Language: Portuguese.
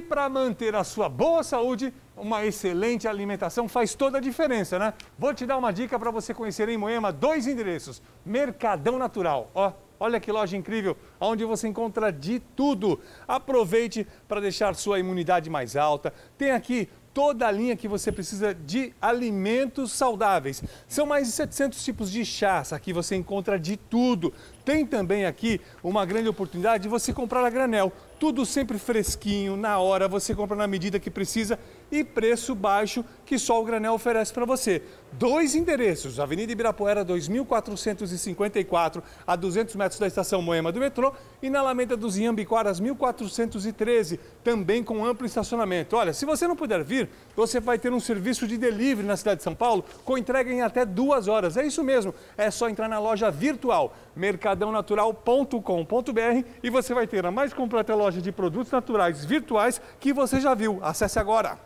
E para manter a sua boa saúde, uma excelente alimentação faz toda a diferença, né? Vou te dar uma dica para você conhecer em Moema dois endereços. Mercadão Natural, ó. Olha que loja incrível, onde você encontra de tudo. Aproveite para deixar sua imunidade mais alta. Tem aqui toda a linha que você precisa de alimentos saudáveis. São mais de 700 tipos de chás, aqui você encontra de tudo. Tem também aqui uma grande oportunidade de você comprar a granel. Tudo sempre fresquinho, na hora, você compra na medida que precisa e preço baixo que só o granel oferece para você. Dois endereços, Avenida Ibirapuera 2454, a 200 metros da estação Moema do metrô e na Alameda dos Iambiquaras 1413, também com amplo estacionamento. Olha, se você não puder vir, você vai ter um serviço de delivery na cidade de São Paulo com entrega em até duas horas. É isso mesmo, é só entrar na loja virtual mercadãonatural.com.br e você vai ter a mais completa loja de produtos naturais virtuais que você já viu. Acesse agora!